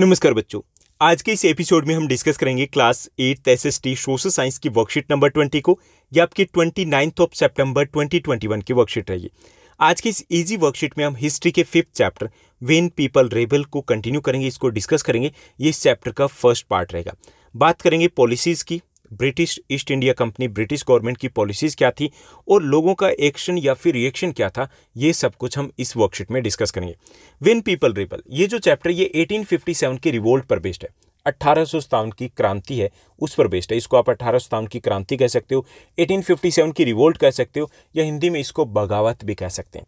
नमस्कार बच्चों आज के इस एपिसोड में हम डिस्कस करेंगे class eight S S T social science की वर्कशीट नंबर ट्वेंटी को या आपकी twenty ninth of September twenty twenty one की वर्कशीट रहेगी आज की इस इजी वर्कशीट में हम हिस्ट्री के fifth chapter when people rebel को कंटिन्यू करेंगे इसको डिस्कस करेंगे ये इस चैप्टर का फर्स्ट पार्ट रहेगा बात करेंगे पॉलिसीज़ की British East India Company British government की पॉलिसीज क्या थी और लोगों का एक्शन या फिर रिएक्शन क्या था ये सब कुछ हम इस वर्कशीट में डिस्कस करेंगे विन पीपल रिपल ये जो चैप्टर ये 1857 की रिवोल्ट पर बेस्ड है अट्ठारह की क्रांति है उस पर बेस्ड है इसको आप अट्ठारह की क्रांति कह सकते हो 1857 की रिवोल्ट कह सकते हो या हिंदी में इसको बगावत भी कह सकते हैं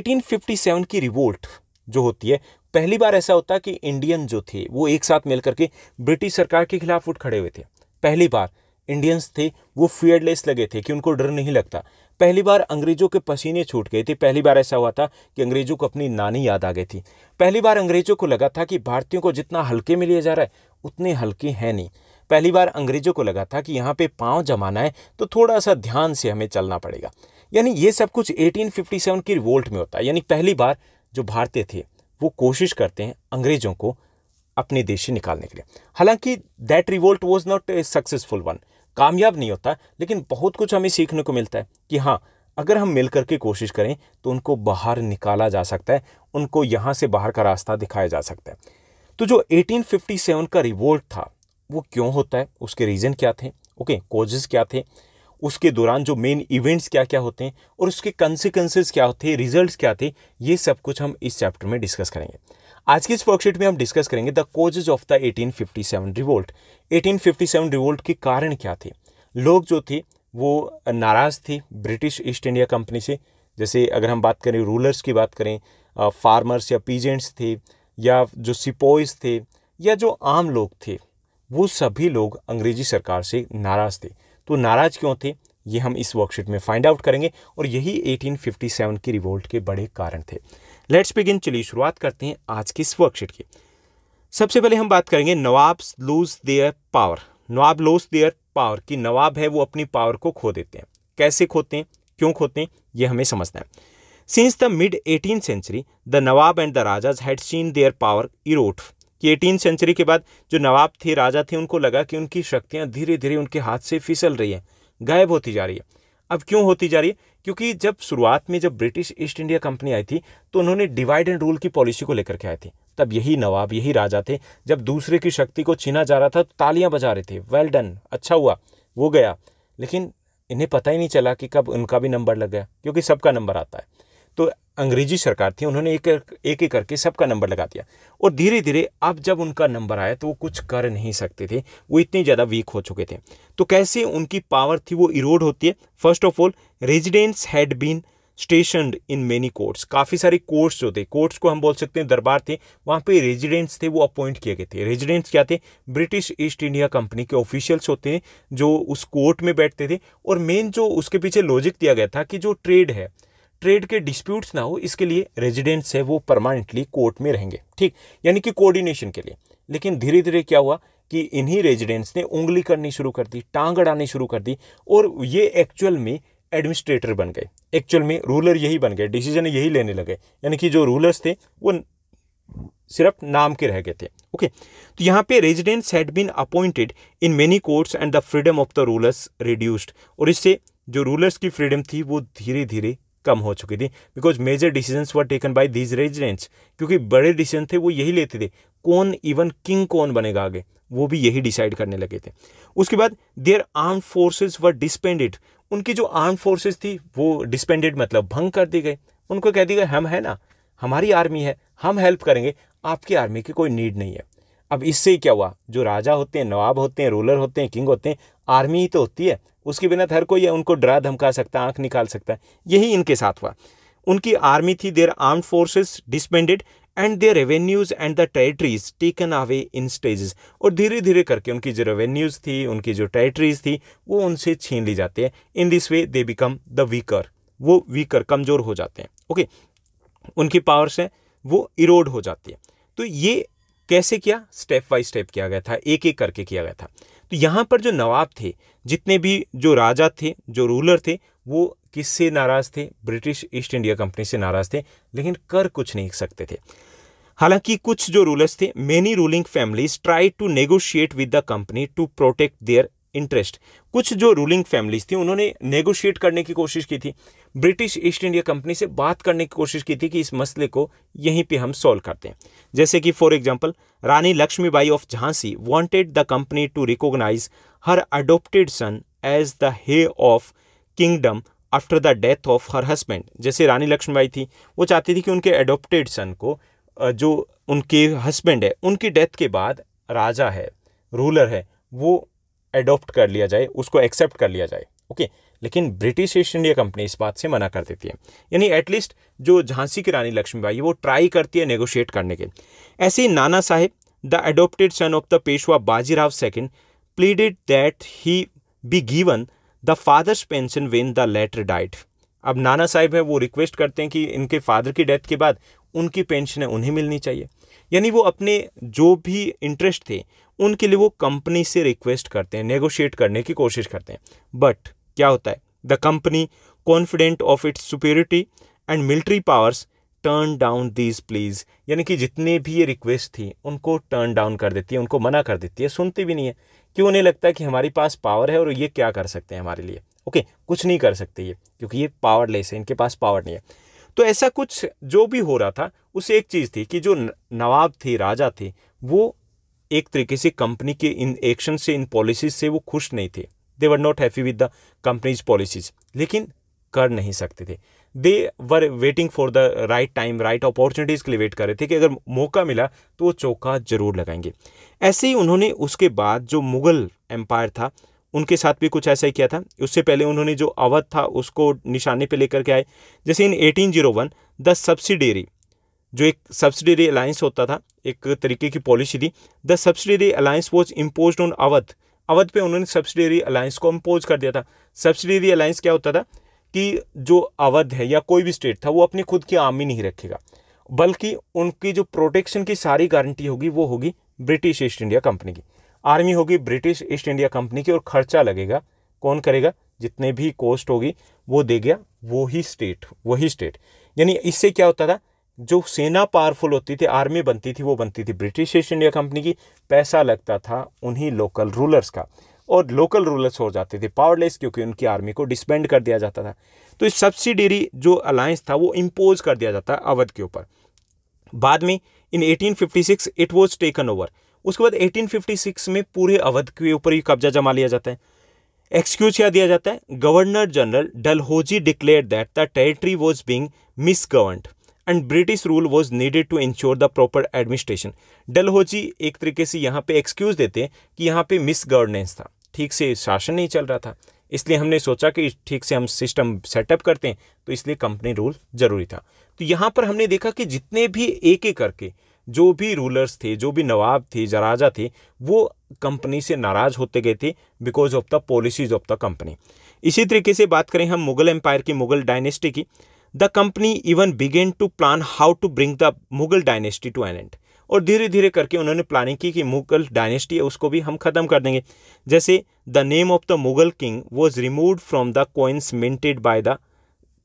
1857 की रिवोल्ट जो होती है पहली बार ऐसा होता कि इंडियन जो थे वो एक साथ मिलकर के ब्रिटिश सरकार के खिलाफ उठ खड़े हुए थे पहली बार इंडियंस थे वो फियरलेस लगे थे कि उनको डर नहीं लगता पहली बार अंग्रेजों के पसीने छूट गए थे पहली बार ऐसा हुआ था कि अंग्रेजों को अपनी नानी याद आ गई थी पहली बार अंग्रेजों को लगा था कि भारतीयों को जितना हल्के में लिया जा रहा है उतने हल्के हैं नहीं पहली बार अंग्रेजों को लगा था कि यहाँ पे पाँव जमाना है तो थोड़ा सा ध्यान से हमें चलना पड़ेगा यानी ये सब कुछ 1857 की रिवोल्ट में होता है यानी पहली बार जो भारतीय थे वो कोशिश करते हैं अंग्रेजों को अपने देश से निकालने के लिए हालांकि that revolt was not a successful one कामयाब नहीं होता लेकिन बहुत कुछ हमें सीखने को मिलता है कि हाँ अगर हम मिल के कोशिश करें तो उनको बाहर निकाला जा सकता है उनको यहाँ से बाहर का रास्ता दिखाया जा सकता है तो जो 1857 का रिवोल्ट था वो क्यों होता है उसके रीज़न क्या थे ओके okay, क्या थे उसके दौरान जो मेन इवेंट्स क्या क्या होते हैं और उसके कंसिक्वेंसेज क्या होते हैं रिजल्ट क्या थे ये सब कुछ हम इस चैप्टर में डिस्कस करेंगे आज की इस वर्कशीट में हम डिस्कस करेंगे the causes of the 1857 revolt 1857 revolt के कारण क्या थे लोग जो थे वो नाराज़ थे ब्रिटिश ईस्ट इंडिया कंपनी से जैसे अगर हम बात करें रूलर्स की बात करें फार्मर्स या पीजेंट्स थे या जो सिपोइज थे या जो आम लोग थे वो सभी लोग अंग्रेजी सरकार से नाराज़ थे तो नाराज़ क्यों थे ये हम इस वर्कशीट में फाइंड आउट करेंगे और यही 1857 की रिवोल्ट के बड़े कारण थे लेट्स बिगिन चलिए शुरुआत करते हैं आज की इस वर्कशीट की सबसे पहले हम बात करेंगे nawab lose their power nawab lose their power कि नवाब है वो अपनी पावर को खो देते हैं कैसे खोते हैं क्यों खोते हैं ये हमें समझना है since the mid eighteen century the nawab and the rajas had seen their power eroded कि एटीन सेंचुरी के बाद जो नवाब थे राजा थे उनको लगा कि उनकी शक्तियाँ धीरे धीरे उनके हाथ से फिसल रही हैं गायब होती जा रही है अब क्यों होती जा रही है क्योंकि जब शुरुआत में जब ब्रिटिश ईस्ट इंडिया कंपनी आई थी तो उन्होंने डिवाइड एंड रूल की पॉलिसी को लेकर के आई थी तब यही नवाब यही राजा थे जब दूसरे की शक्ति को छीना जा रहा था तो तालियां बजा रहे थे वेल डन अच्छा हुआ वो गया लेकिन इन्हें पता ही नहीं चला कि कब उनका भी नंबर लग गया क्योंकि सबका नंबर आता है तो अंग्रेजी सरकार थी उन्होंने एक एक एक करके सबका नंबर लगा दिया और धीरे धीरे अब जब उनका नंबर आया तो वो कुछ कर नहीं सकते थे वो इतने ज़्यादा वीक हो चुके थे तो कैसे उनकी पावर थी वो इरोड होती है first of all residents had been stationed in many courts काफ़ी सारे कोर्ट्स जो थे कोर्ट्स को हम बोल सकते हैं दरबार थे वहाँ पे रेजिडेंट्स थे वो अपॉइंट किए गए थे रेजिडेंट्स क्या थे ब्रिटिश ईस्ट इंडिया कंपनी के ऑफिशियल्स होते हैं जो उस कोर्ट में बैठते थे और मेन जो उसके पीछे लॉजिक दिया गया था कि जो ट्रेड है ट्रेड के डिस्प्यूट्स ना हो इसके लिए रेजिडेंट्स है वो परमानेंटली कोर्ट में रहेंगे ठीक यानी कि कोऑर्डिनेशन के लिए लेकिन धीरे धीरे क्या हुआ कि इन्हीं रेजिडेंट्स ने उंगली करनी शुरू कर दी टांग अड़ानी शुरू कर दी और ये एक्चुअल में एडमिनिस्ट्रेटर बन गए एक्चुअल में रूलर यही बन गए डिसीजन यही लेने लगे यानी कि जो रूलर्स थे वो सिर्फ नाम के रह गए थे ओके तो यहाँ पे residents had been appointed in many courts and the freedom of the rulers reduced और इससे जो रूलर्स की फ्रीडम थी वो धीरे धीरे कम हो चुकी थी because major decisions were taken by these residents क्योंकि बड़े डिसीजन थे वो यही लेते थे कौन इवन किंग कौन बनेगा आगे वो भी यही डिसाइड करने लगे थे उसके बाद their armed forces were disbanded उनकी जो आर्म फोर्सेज थी वो डिस्पेंडेड मतलब भंग कर दी गई उनको कह दिया हम है ना हमारी आर्मी है हम हेल्प करेंगे आपकी आर्मी की कोई नीड नहीं है अब इससे ही क्या हुआ जो राजा होते हैं नवाब होते हैं रूलर होते हैं किंग होते हैं आर्मी ही तो होती है उसके बिना हर कोई उनको डरा धमका सकता है आंख निकाल सकता है यही इनके साथ हुआ उनकी आर्मी थी their armed forces disbanded and their revenues and the territories taken away in stages और धीरे धीरे करके उनकी जो रेवेन्यूज थी उनकी जो टेरिटरीज थी वो उनसे छीन ली जाती है in this way they become the weaker वो वीकर कमज़ोर हो जाते हैं ओके उनकी पावर्स हैं वो इरोड हो जाती है तो ये कैसे किया स्टेप बाई स्टेप किया गया था एक एक करके किया गया था तो यहाँ पर जो नवाब थे जितने भी जो राजा थे जो रूलर थे वो किससे नाराज़ थे ब्रिटिश ईस्ट इंडिया कंपनी से नाराज़ थे लेकिन कर कुछ नहीं सकते थे हालांकि कुछ जो रूलर्स थे many ruling families try to negotiate with the company to protect their interest कुछ जो रूलिंग फैमिलीज थी उन्होंने नेगोशिएट करने की कोशिश की थी ब्रिटिश ईस्ट इंडिया कंपनी से बात करने की कोशिश की थी कि इस मसले को यहीं पे हम सॉल्व करते हैं जैसे कि for example Rani Lakshmibai of Jhansi wanted the company to recognise her adopted son as the heir of kingdom after the death of her husband जैसे रानी लक्ष्मीबाई थी वो चाहती थी कि उनके एडोप्टेड सन को जो उनके हस्बैंड है उनकी डेथ के बाद राजा है रूलर है वो एडोप्ट कर लिया जाए उसको एक्सेप्ट कर लिया जाए ओके लेकिन ब्रिटिश ईस्ट इंडिया कंपनी इस बात से मना कर देती है यानी एटलीस्ट जो झांसी की रानी लक्ष्मीबाई वो ट्राई करती है नेगोशिएट करने के ऐसे ही Nana Sahib the adopted son of the Peshwa Bajirao second pleaded that he be given the father's pension when the latter died अब नाना साहेब है वो रिक्वेस्ट करते हैं कि इनके फादर की डेथ के बाद उनकी पेंशन उन्हें मिलनी चाहिए यानी वो अपने जो भी इंटरेस्ट थे उनके लिए वो कंपनी से रिक्वेस्ट करते हैं नेगोशिएट करने की कोशिश करते हैं बट क्या होता है the company confident of its superiority and military powers turn down these pleas यानी कि जितने भी ये रिक्वेस्ट थी उनको टर्न डाउन कर देती है उनको मना कर देती है सुनती भी नहीं है क्यों उन्हें लगता है कि हमारे पास पावर है और ये क्या कर सकते हैं हमारे लिए ओके कुछ नहीं कर सकते ये क्योंकि ये पावरलेस है इनके पास पावर नहीं है तो ऐसा कुछ जो भी हो रहा था उस एक चीज़ थी कि जो नवाब थे राजा थे वो एक तरीके से कंपनी के इन एक्शन से इन पॉलिसीज से वो खुश नहीं थे they were not happy with the company's policies लेकिन कर नहीं सकते थे they were waiting for the right time right opportunities के लिए वेट कर रहे थे कि अगर मौका मिला तो वो चौका जरूर लगाएंगे ऐसे ही उन्होंने उसके बाद जो मुगल एम्पायर था उनके साथ भी कुछ ऐसा ही किया था उससे पहले उन्होंने जो अवध था उसको निशाने पे लेकर के आए जैसे इन 1801 द सब्सिडरी जो एक सब्सिडरी अलायंस होता था एक तरीके की पॉलिसी थी the subsidiary alliance was imposed on Awadh Awadh पे उन्होंने सब्सिडरी अलायंस को इम्पोज कर दिया था सब्सिडरी अलायंस क्या होता था कि जो अवध है या कोई भी स्टेट था वो अपनी खुद की आर्मी नहीं रखेगा बल्कि उनकी जो प्रोटेक्शन की सारी गारंटी होगी वो होगी ब्रिटिश ईस्ट इंडिया कंपनी की आर्मी होगी ब्रिटिश ईस्ट इंडिया कंपनी की और खर्चा लगेगा कौन करेगा जितने भी कॉस्ट होगी वो दे गया वो ही स्टेट वही स्टेट यानी इससे क्या होता था जो सेना पावरफुल होती थी आर्मी बनती थी वो बनती थी ब्रिटिश ईस्ट इंडिया कंपनी की पैसा लगता था उन्हीं लोकल रूलर्स का और लोकल रूलर्स हो जाते थे पावरलेस क्योंकि उनकी आर्मी को डिस्पेंड कर दिया जाता था तो इस सब्सिडरी जो अलायंस था वो इम्पोज कर दिया जाता है अवध के ऊपर बाद में in 1856 it was taken over उसके बाद 1856 में पूरे अवध के ऊपर ही कब्जा जमा लिया जाता है एक्सक्यूज क्या दिया जाता है governor general Dalhousie declare that the territory was being misgoverned and British rule was needed to ensure the proper administration Dalhousie एक तरीके से यहाँ पे एक्सक्यूज देते हैं कि यहाँ पे मिस गवर्नेंस था ठीक से शासन नहीं चल रहा था इसलिए हमने सोचा कि ठीक से हम सिस्टम सेटअप करते हैं तो इसलिए कंपनी रूल जरूरी था तो यहाँ पर हमने देखा कि जितने भी एक एक करके जो भी रूलर्स थे जो भी नवाब थे जराजा थे वो कंपनी से नाराज़ होते गए थे because of the policies of the company इसी तरीके से बात करें हम मुगल एम्पायर की मुगल डायनेस्टी की the company even began to plan how to bring the Mughal dynasty to an end और धीरे धीरे करके उन्होंने प्लानिंग की कि मुगल डायनेस्टी है उसको भी हम ख़त्म कर देंगे जैसे the name of the Mughal king was remove from the coins minted by the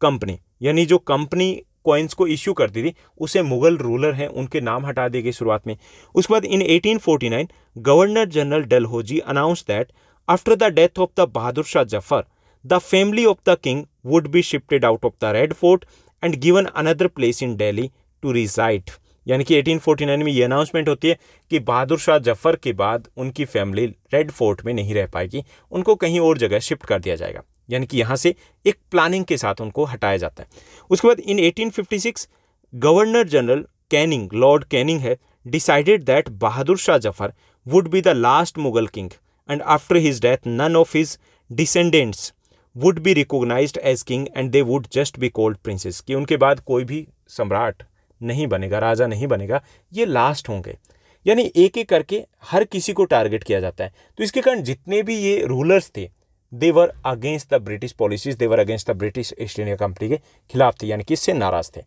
company यानी जो कंपनी कॉइन्स को इश्यू करती थी उसे मुगल रूलर हैं उनके नाम हटा दिए गए शुरुआत में उसके बाद in 1849 governor general Dalhousie announce that after the death of the Bahadur Shah Zafar the family of the king would be shifted out of the Red Fort and given another place in Delhi to reside यानी कि 1849 में ये अनाउंसमेंट होती है कि बहादुर शाह जफर के बाद उनकी फैमिली रेड फोर्ट में नहीं रह पाएगी उनको कहीं और जगह शिफ्ट कर दिया जाएगा यानी कि यहाँ से एक प्लानिंग के साथ उनको हटाया जाता है उसके बाद in 1856 governor general Canning Lord Canning है decided that Bahadur Shah Zafar would be the last Mughal king and after his death none of his descendants would be recognise as king and they would just be called princes कि उनके बाद कोई भी सम्राट नहीं बनेगा राजा नहीं बनेगा ये लास्ट होंगे यानी एक एक करके हर किसी को टारगेट किया जाता है तो इसके कारण जितने भी ये रूलर्स थे they were against the British policies they were against the British East India Company के खिलाफ थे यानी कि इससे नाराज थे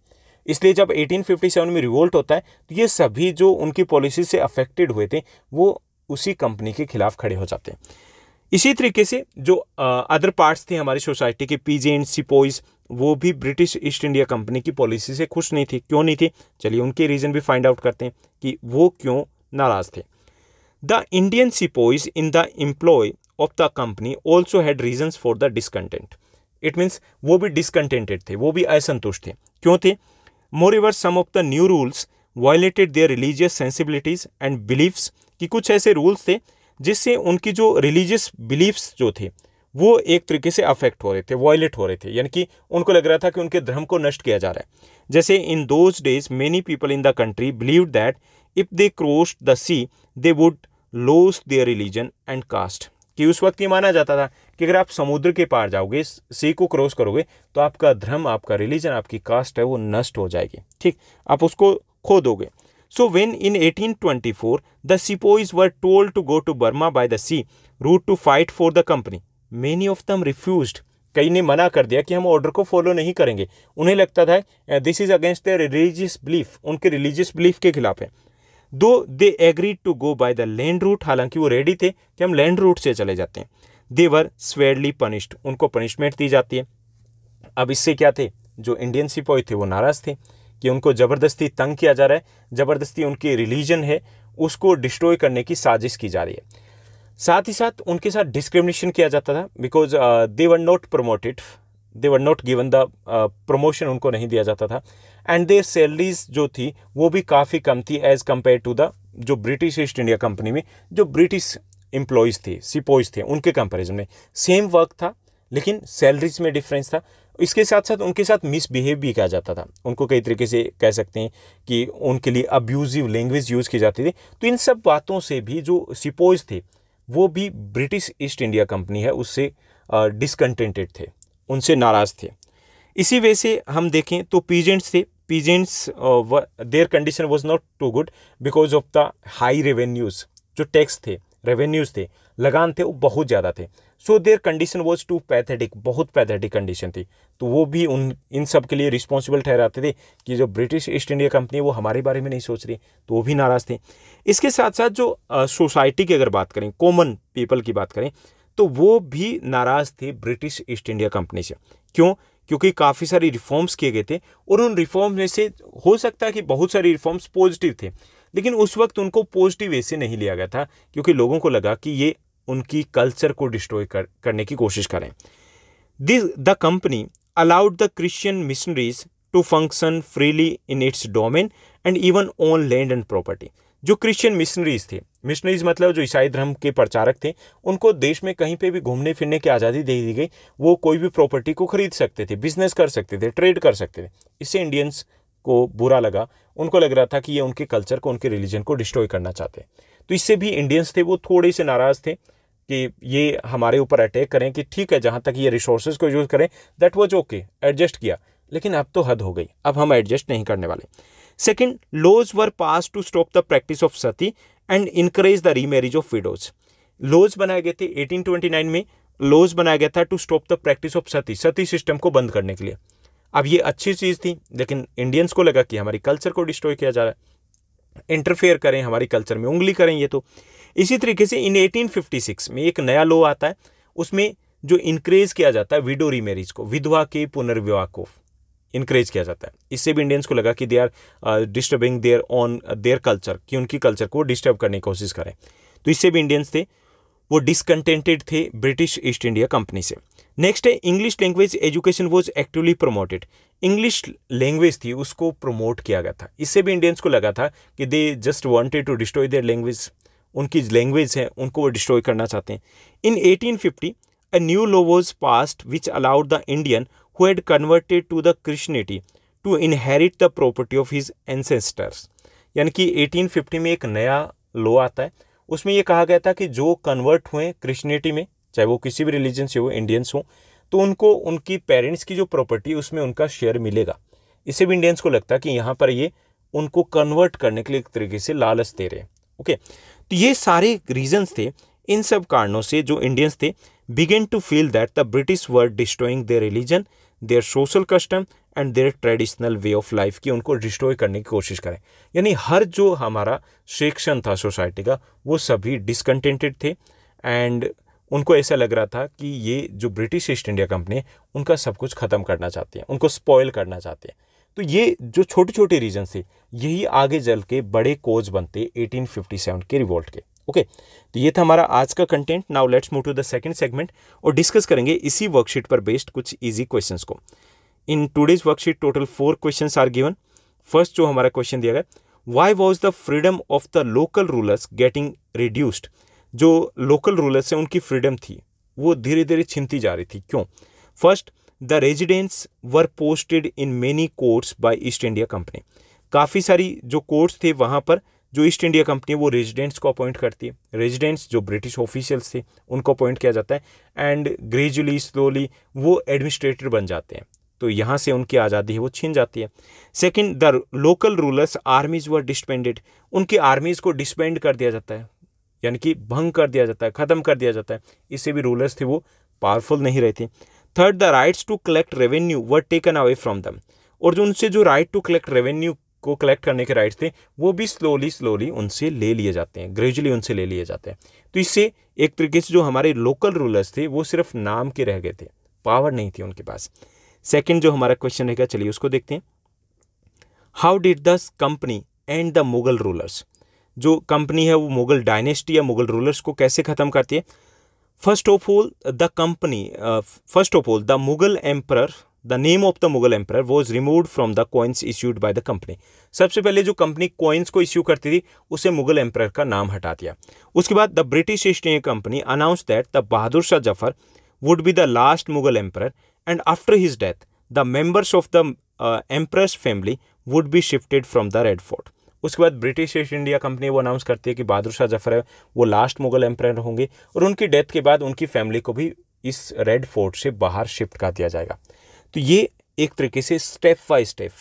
इसलिए जब 1857 में रिवोल्ट होता है तो ये सभी जो उनकी पॉलिसी से अफेक्टेड हुए थे वो उसी कंपनी के खिलाफ खड़े हो जाते हैं इसी तरीके से जो अदर पार्ट्स थे हमारी सोसाइटी के पीजे एंड सिपोइज वो भी ब्रिटिश ईस्ट इंडिया कंपनी की पॉलिसी से खुश नहीं थी क्यों नहीं थी चलिए उनके रीज़न भी फाइंड आउट करते हैं कि वो क्यों नाराज़ थे the Indian sepoys in the employ of the company also had reasons for the discontent it means वो भी डिसकंटेंटेड थे वो भी असंतुष्ट थे क्यों थे moreover some of the new rules violated their religious sensibilities and beliefs कि कुछ ऐसे रूल्स थे जिससे उनकी जो रिलीजियस बिलीफ्स जो थे वो एक तरीके से अफेक्ट हो रहे थे वॉयलेट हो रहे थे यानी कि उनको लग रहा था कि उनके धर्म को नष्ट किया जा रहा है जैसे in those days many people in the country believe that if they cross the sea they would lose their religion and caste कि उस वक्त ये माना जाता था कि अगर आप समुद्र के पार जाओगे सी को क्रॉस करोगे तो आपका धर्म आपका रिलीजन आपकी कास्ट है वो नष्ट हो जाएगी ठीक आप उसको खो दोगे So when in 1824 the sepoys were told to go to Burma by the sea route to fight for the company, many of them refused. कई ने मना कर दिया कि हम ऑर्डर को फॉलो नहीं करेंगे उन्हें लगता था this is against the religious belief उनके रिलीजियस बिलीफ के खिलाफ है though they agreed to go by the land route हालांकि वो रेडी थे कि हम लैंड रूट से चले जाते हैं दे वर स्वेडली पनिश्ड उनको पनिशमेंट दी जाती है अब इससे क्या थे जो इंडियन सिपाही थे वो नाराज़ थे कि उनको ज़बरदस्ती तंग किया जा रहा है ज़बरदस्ती उनकी रिलीजन है उसको डिस्ट्रॉय करने की साजिश की जा रही है साथ ही साथ उनके साथ डिस्क्रिमिनेशन किया जाता था because they were not promoted they were not given the promotion उनको नहीं दिया जाता था एंड देर सैलरीज जो थी वो भी काफ़ी कम थी एज़ कम्पेयर टू द जो ब्रिटिश ईस्ट इंडिया कंपनी में जो ब्रिटिश एम्प्लॉयज़ थे सिपोइज थे उनके कंपेरिजन में सेम वर्क था लेकिन सैलरीज में डिफरेंस था इसके साथ साथ उनके साथ मिसबिहेव भी किया जाता था उनको कई तरीके से कह सकते हैं कि उनके लिए अब्यूजिव लैंग्वेज यूज़ की जाती थी तो इन सब बातों से भी जो सिपोज थे वो भी ब्रिटिश ईस्ट इंडिया कंपनी है उससे डिसकंटेंटेड थे उनसे नाराज़ थे इसी वजह से हम देखें तो पीजेंट्स थे peasants their condition was not too good because of the high revenues जो टैक्स थे रेवेन्यूज़ थे लगान थे वो बहुत ज़्यादा थे so their condition was too pathetic बहुत पैथेटिक कंडीशन थी तो वो भी उन इन सब के लिए रिस्पॉन्सिबल ठहराते थे कि जो ब्रिटिश ईस्ट इंडिया कंपनी है वो हमारे बारे में नहीं सोच रही तो वो भी नाराज़ थे इसके साथ साथ जो सोसाइटी की अगर बात करें कॉमन पीपल की बात करें तो वो भी नाराज़ थे ब्रिटिश ईस्ट इंडिया कंपनी से क्यों क्योंकि काफ़ी सारे रिफॉर्म्स किए गए थे और उन रिफॉर्म में से हो सकता है कि बहुत सारे रिफॉर्म्स पॉजिटिव थे लेकिन उस वक्त उनको पॉजिटिव ऐसे नहीं लिया गया था क्योंकि लोगों को लगा कि ये उनकी कल्चर को डिस्ट्रॉय कर, करने की कोशिश करें this the company allowed the Christian missionaries to function freely in its domain and even own land and property जो क्रिश्चियन मिशनरीज थे मिशनरीज मतलब जो ईसाई धर्म के प्रचारक थे उनको देश में कहीं पे भी घूमने फिरने की आज़ादी दे दी गई वो कोई भी प्रॉपर्टी को खरीद सकते थे बिजनेस कर सकते थे ट्रेड कर सकते थे इससे इंडियंस को बुरा लगा उनको लग रहा था कि ये उनके कल्चर को उनके रिलीजन को डिस्ट्रॉय करना चाहते हैं तो इससे भी इंडियंस थे वो थोड़े से नाराज़ थे कि ये हमारे ऊपर अटैक करें कि ठीक है जहाँ तक ये रिसोर्सेज को यूज़ करें दैट वॉज ओके एडजस्ट किया लेकिन अब तो हद हो गई अब हम एडजस्ट नहीं करने वाले second laws were passed to stop the practice of sati and encourage the remarriage of widows laws बनाए गए थे 1829 में लॉज बनाया गया था to stop the practice of sati sati system को बंद करने के लिए अब ये अच्छी चीज़ थी लेकिन इंडियंस को लगा कि हमारी कल्चर को डिस्ट्रॉय किया जा रहा है इंटरफेयर करें हमारी कल्चर में उंगली करें ये तो इसी तरीके से इन 1856 में एक नया लॉ आता है उसमें जो इंक्रेज किया जाता है विडो रीमेरिज को विधवा के पुनर्विवाह को इंकरेज किया जाता है इससे भी इंडियंस को लगा कि they are disturbing their on their culture कि उनकी कल्चर को डिस्टर्ब करने की कोशिश करें तो इससे भी इंडियंस थे वो डिसकंटेंटेड थे ब्रिटिश ईस्ट इंडिया कंपनी से नेक्स्ट है English language education was actively promoted English language थी उसको प्रमोट किया गया था इससे भी इंडियंस को लगा था कि they just wanted to destroy their language उनकी लैंग्वेज है उनको वो डिस्ट्रॉय करना चाहते हैं in 1850 fifty new new was passed which allowed the Indian who had converted to the Christianity to inherit the property of his ancestors यानी कि 1850 में एक नया लॉ आता है उसमें ये कहा गया था कि जो कन्वर्ट हुए क्रिश्चनिटी में चाहे वो किसी भी रिलीजन से हो इंडियंस हो तो उनको उनकी पेरेंट्स की जो प्रॉपर्टी है उसमें उनका शेयर मिलेगा इसे भी इंडियंस को लगता है कि यहाँ पर ये उनको कन्वर्ट करने के लिए एक तरीके से लालच दे रहे हैं ओके okay. तो ये सारे रीजंस थे इन सब कारणों से जो इंडियंस थे began to feel that the British were destroying their religion their social custom and their traditional way of life की उनको डिस्ट्रॉय करने की कोशिश करें यानी हर जो हमारा सेक्शन था सोसाइटी का वो सभी डिसकंटेंटेड थे एंड उनको ऐसा लग रहा था कि ये जो ब्रिटिश ईस्ट इंडिया कंपनी है उनका सब कुछ ख़त्म करना चाहती है उनको स्पॉयल करना चाहती है तो ये जो छोटे छोटे रीजन थे यही आगे चल के बड़े कोज बनते 1857 के रिवोल्ट के ओके तो ये था हमारा आज का content now let's move to the second segment और डिस्कस करेंगे इसी वर्कशीट पर बेस्ड कुछ ईजी क्वेश्चन को in today's worksheet total four question are given first जो हमारा क्वेश्चन दिया गया why was the freedom of the local rulers getting reduced जो लोकल रूलर्स हैं उनकी फ्रीडम थी वो धीरे धीरे छिनती जा रही थी क्यों first the residents were posted in many courts by East India Company काफ़ी सारी जो कोर्ट्स थे वहाँ पर जो ईस्ट इंडिया कंपनी है वो रेजिडेंट्स को अपॉइंट करती है रेजिडेंट्स जो ब्रिटिश ऑफिशियल्स थे उनको अपॉइंट किया जाता है एंड ग्रेजुअली स्लोली वो एडमिनिस्ट्रेटर बन जाते हैं तो यहाँ से उनकी आज़ादी है वो छीन जाती है second the local rulers armies were disbanded उनकी आर्मीज़ को डिस्पेंड कर दिया जाता है यानी कि भंग कर दिया जाता है ख़त्म कर दिया जाता है इससे भी रूलर्स थे वो पावरफुल नहीं रहे थे third the rights to collect revenue were taken away from them और जो उनसे जो राइट टू कलेक्ट रेवेन्यू को कलेक्ट करने के राइट्स थे वो भी स्लोली स्लोली उनसे ले लिए जाते हैं ग्रेजुअली उनसे ले लिए जाते हैं तो इससे एक तरीके से जो हमारे लोकल रूलर्स थे वो सिर्फ नाम के रह गए थे पावर नहीं थी उनके पास सेकेंड जो हमारा क्वेश्चन रहेगा चलिए उसको देखते हैं how did this company and the Mughal rulers जो कंपनी है वो मुगल डायनेस्टी या मुगल रूलर्स को कैसे ख़त्म करती है first of all the company first of all the Mughal Mughal the name of the Mughal empire was remove from the coins issued by the company सबसे पहले जो कंपनी कॉइन्स को इश्यू करती थी उसे मुगल एम्पायर का नाम हटा दिया उसके बाद the British East India Company announce that the Bahadur Shah Zafar would be the last Mughal empire and after his death the members of the empress family would be shifted from the Red Fort उसके बाद British East India Company वो announce करती है कि बहादुर शाह जफर है वो last Mughal एम्प्रायर होंगे और उनकी डेथ के बाद उनकी फैमिली को भी इस रेड फोर्ट से बाहर शिफ्ट कर दिया जाएगा तो ये एक तरीके से स्टेप बाय स्टेप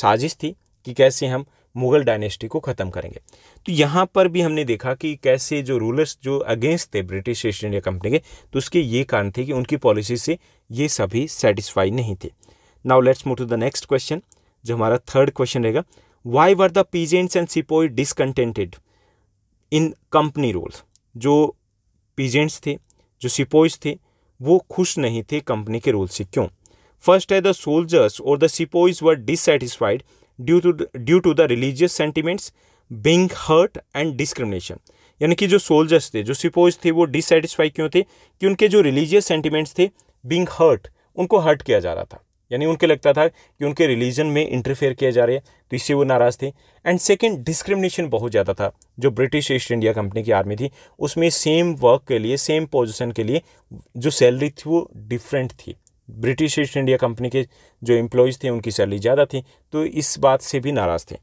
साजिश थी कि कैसे हम मुगल डायनेस्टी को ख़त्म करेंगे तो यहाँ पर भी हमने देखा कि कैसे जो रूलर्स जो अगेंस्ट थे ब्रिटिश ईस्ट इंडिया कंपनी के तो उसके ये कारण थे कि उनकी पॉलिसी से ये सभी सेटिस्फाई नहीं थे now let's move to the next question जो हमारा थर्ड क्वेश्चन रहेगा why were the peasants and sepoy discontented in company rules जो पीजेंट्स थे जो सिपोइज थे वो खुश नहीं थे कंपनी के रोल से क्यों फर्स्ट है द सोल्जर्स और the sepoys were dissatisfied due to due to the religious sentiments being hurt and discrimination यानी कि जो सोल्जर्स थे जो सिपोइज थे वो डिससेटिस्फाई क्यों थे कि उनके जो रिलीजियस सेंटिमेंट्स थे बींग हर्ट उनको हर्ट किया जा रहा था यानी उनके लगता था कि उनके रिलीजन में इंटरफेयर किया जा रहा है तो इससे वो नाराज़ थे एंड सेकेंड डिस्क्रिमिनेशन बहुत ज़्यादा था जो ब्रिटिश ईस्ट इंडिया कंपनी की आर्मी थी उसमें सेम वर्क के लिए सेम पोजिशन के लिए जो सैलरी थी वो डिफरेंट थी ब्रिटिश ईस्ट इंडिया कंपनी के जो एम्प्लॉयज़ थे उनकी सैलरी ज़्यादा थी तो इस बात से भी नाराज़ थे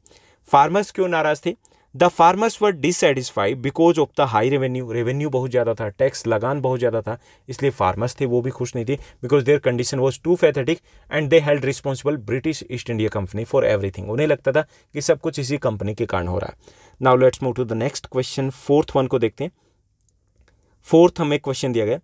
फार्मर्स क्यों नाराज़ थे the farmers were dissatisfied because of the high revenue revenue बहुत ज़्यादा था टैक्स लगान बहुत ज़्यादा था इसलिए फार्मर्स थे वो भी खुश नहीं थे because their condition was too pathetic and they held responsible British East India Company for everything उन्हें लगता था कि सब कुछ इसी कंपनी के कारण हो रहा है now let's move to the next question fourth one को देखते हैं फोर्थ हमें क्वेश्चन दिया गया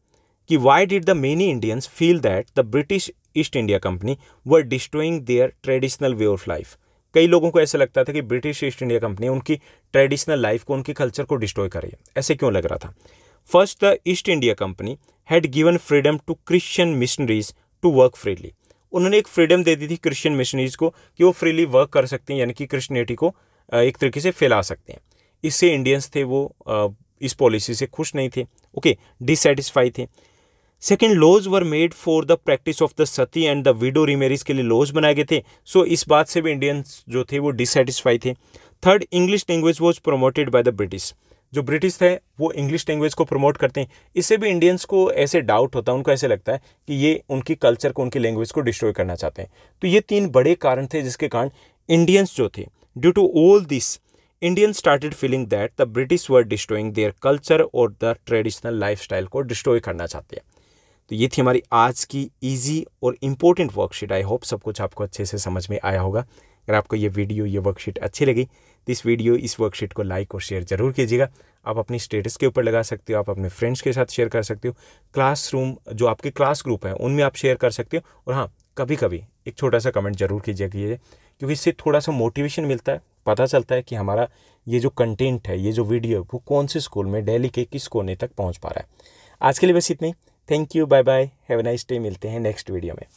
कि why did the many Indians feel that the British East India Company were destroying their traditional way of life कई लोगों को ऐसा लगता था कि ब्रिटिश ईस्ट इंडिया कंपनी उनकी ट्रेडिशनल लाइफ को उनकी कल्चर को डिस्ट्रॉय कर रही है ऐसे क्यों लग रहा था first the East India Company had given freedom to Christian missionaries to work freely उन्होंने एक फ्रीडम दे दी थी क्रिश्चियन मिशनरीज को कि वो फ्रीली वर्क कर सकते हैं यानी कि क्रिश्चनिटी को एक तरीके से फैला सकते हैं इससे इंडियंस थे वो इस पॉलिसी से खुश नहीं थे ओके डिससेटिस्फाई थे second laws were made for the practice of the sati and the widow remarriage के लिए लॉज बनाए गए थे सो so, इस बात से भी इंडियंस जो थे वो डिससेटिस्फाई थे third English language was promoted by the British जो ब्रिटिश थे वो इंग्लिश लैंग्वेज को प्रमोट करते हैं इससे भी इंडियंस को ऐसे डाउट होता है उनको ऐसे लगता है कि ये उनकी कल्चर को उनकी लैंग्वेज को डिस्ट्रॉय करना चाहते हैं तो ये तीन बड़े कारण थे जिसके कारण इंडियंस जो थे due to all this Indian started feeling that the British were destroying their culture और द ट्रेडिशनल लाइफ को डिस्ट्रॉय करना चाहते हैं तो ये थी हमारी आज की इजी और इम्पोर्टेंट वर्कशीट आई होप सब कुछ आपको अच्छे से समझ में आया होगा अगर आपको ये वीडियो ये वर्कशीट अच्छी लगी तो इस वीडियो इस वर्कशीट को लाइक और शेयर जरूर कीजिएगा आप अपनी स्टेटस के ऊपर लगा सकते हो आप अपने फ्रेंड्स के साथ शेयर कर सकते हो क्लासरूम जो आपके क्लास ग्रुप हैं उनमें आप शेयर कर सकते हो और हाँ कभी कभी एक छोटा सा कमेंट जरूर कीजिए ये क्योंकि इससे थोड़ा सा मोटिवेशन मिलता है पता चलता है कि हमारा ये जो कंटेंट है ये जो वीडियो है वो कौन से स्कूल में डेली के किस कोने तक पहुँच पा रहा है आज के लिए बस इतनी thank you bye bye have a nice day मिलते हैं नेक्स्ट वीडियो में